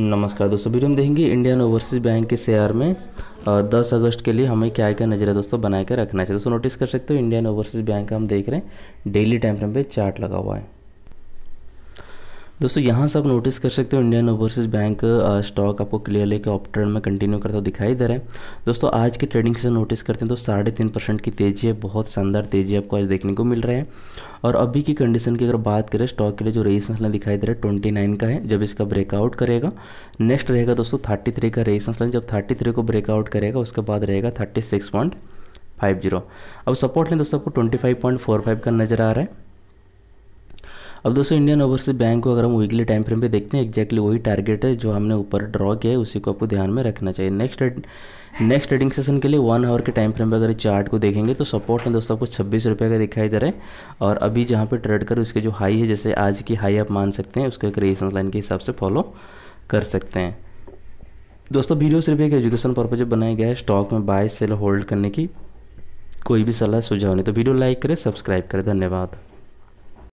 नमस्कार दोस्तों वीडियो में देखेंगे इंडियन ओवरसीज बैंक के शेयर में दस अगस्त के लिए हमें क्या क्या नजरिया दोस्तों बना के रखना चाहिए दोस्तों नोटिस कर सकते हो इंडियन ओवरसीज बैंक का हम देख रहे हैं डेली टाइम फ्रेम पे चार्ट लगा हुआ है दोस्तों यहाँ से आप नोटिस कर सकते हो इंडियन ओवरसीज बैंक स्टॉक आपको क्लियर लेके ऑप ट्रेंड में कंटिन्यू करता दिखाई दे रहा है दोस्तों आज की ट्रेडिंग से नोटिस करते हैं तो साढ़े तीन परसेंट की तेज़ी है बहुत शानदार तेज़ी आपको आज देखने को मिल रहा है और अभी की कंडीशन की अगर बात करें स्टॉक के लिए जो रेजिस्टेंस लाइन दिखाई दे रहा है ट्वेंटी नाइन का है जब इसका ब्रेकआउट करेगा नेक्स्ट रहेगा दोस्तों थर्टी थ्री का रेजिस्टेंस लाइन जब थर्टी थ्री को ब्रेकआउट करेगा उसके बाद रहेगा thirty six point five zero अब सपोर्ट लें दोस्तों आपको twenty five point four five का नज़र आ रहा है अब दोस्तों इंडियन ओवरसीज बैंक को अगर हम वीकली टाइम फ्रेम पे देखते हैं एक्जैक्टली वही टारगेट है जो हमने ऊपर ड्रॉ किया है उसी को आपको ध्यान में रखना चाहिए नेक्स्ट नेक्स्ट ट्रेडिंग सेशन के लिए वन आवर के टाइम फ्रेम पर अगर चार्ट को देखेंगे तो सपोर्ट में दोस्तों आपको छब्बीस रुपये का दिखाई दे रहा है और अभी जहाँ पर ट्रेड कर उसके जो हाई है जैसे आज की हाई आप मान सकते हैं उसको एक रेजिस्टेंस लाइन के हिसाब से फॉलो कर सकते हैं दोस्तों वीडियो सिर्फ एक एजुकेशन पर्पज बनाया गया है स्टॉक में बाय सेल होल्ड करने की कोई भी सलाह सुझाव नहीं तो वीडियो लाइक करें सब्सक्राइब करें धन्यवाद